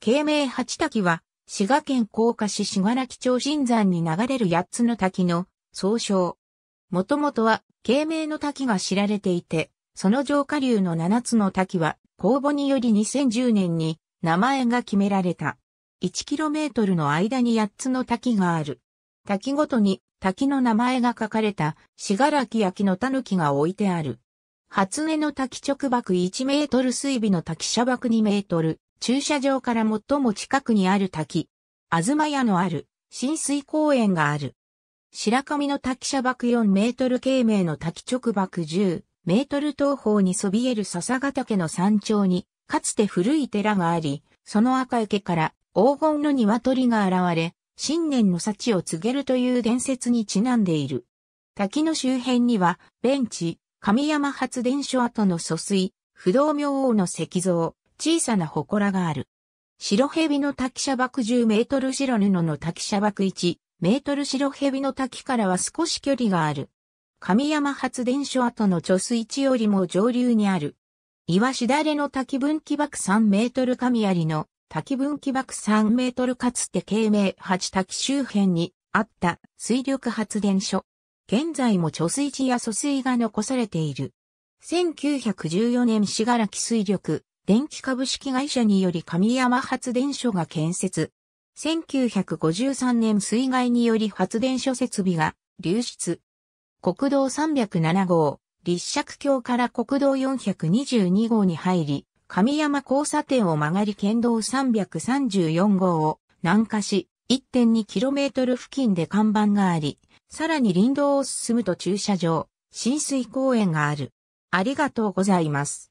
慶明八滝は、滋賀県甲賀市信楽町新山に流れる八つの滝の総称。もともとは、慶明の滝が知られていて、その上下流の七つの滝は、公募により2010年に名前が決められた。1km の間に八つの滝がある。滝ごとに滝の名前が書かれた、しがらき焼きの狸が置いてある。初音の滝直爆1メートル水尾の滝斜爆2メートル。駐車場から最も近くにある滝、あずま屋のある、浸水公園がある。白神の滝砂爆4メートル経名の滝直爆10メートル東方にそびえる笹ヶ岳の山頂に、かつて古い寺があり、その赤池から黄金の鶏が現れ、新年の幸を告げるという伝説にちなんでいる。滝の周辺には、ベンチ、神山発電所跡の疎水、不動明王の石像、小さな祠がある。白蛇の滝砂漠10メートル白布の滝砂漠1メートル白蛇の滝からは少し距離がある。神山発電所跡の貯水池よりも上流にある。岩しだれの滝分岐爆3メートル神槍の滝分岐爆3メートルかつて慶明8滝周辺にあった水力発電所。現在も貯水池や疎水が残されている。1914年らき水力電気株式会社により神山発電所が建設。1953年水害により発電所設備が流出。国道307号、立石橋から国道422号に入り、神山交差点を曲がり県道334号を南下し、1.2km 付近で看板があり、さらに林道を進むと駐車場、浸水公園がある。ありがとうございます。